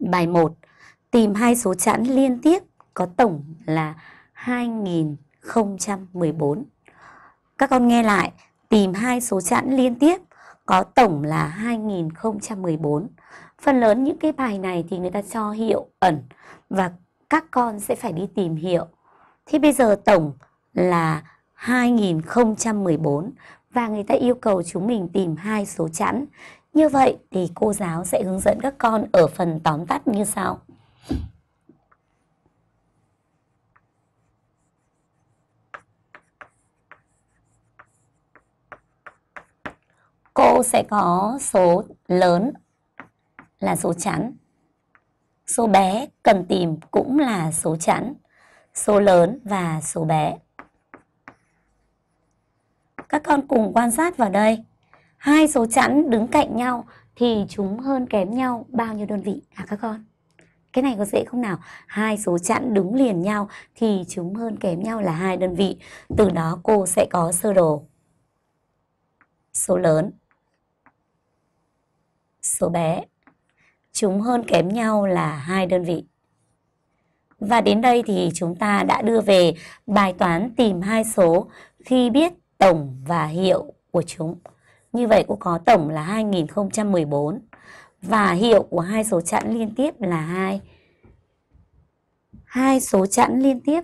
Bài 1, tìm hai số chẵn liên tiếp có tổng là 2014. Các con nghe lại, tìm hai số chẵn liên tiếp có tổng là 2014. Phần lớn những cái bài này thì người ta cho hiệu ẩn và các con sẽ phải đi tìm hiệu. Thế bây giờ tổng là 2014 và người ta yêu cầu chúng mình tìm hai số chẵn. Như vậy thì cô giáo sẽ hướng dẫn các con ở phần tóm tắt như sau. Cô sẽ có số lớn là số chẵn. Số bé cần tìm cũng là số chẵn, số lớn và số bé. Các con cùng quan sát vào đây hai số chẵn đứng cạnh nhau thì chúng hơn kém nhau bao nhiêu đơn vị hả à, các con? Cái này có dễ không nào? Hai số chẵn đứng liền nhau thì chúng hơn kém nhau là hai đơn vị. Từ đó cô sẽ có sơ đồ số lớn, số bé. Chúng hơn kém nhau là hai đơn vị. Và đến đây thì chúng ta đã đưa về bài toán tìm hai số khi biết tổng và hiệu của chúng. Như vậy cô có tổng là 2014 và hiệu của hai số chẵn liên tiếp là hai hai số chẵn liên tiếp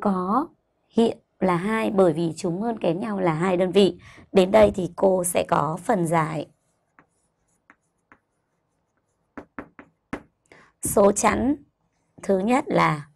có hiệu là hai bởi vì chúng hơn kém nhau là hai đơn vị. Đến đây thì cô sẽ có phần giải. Số chẵn thứ nhất là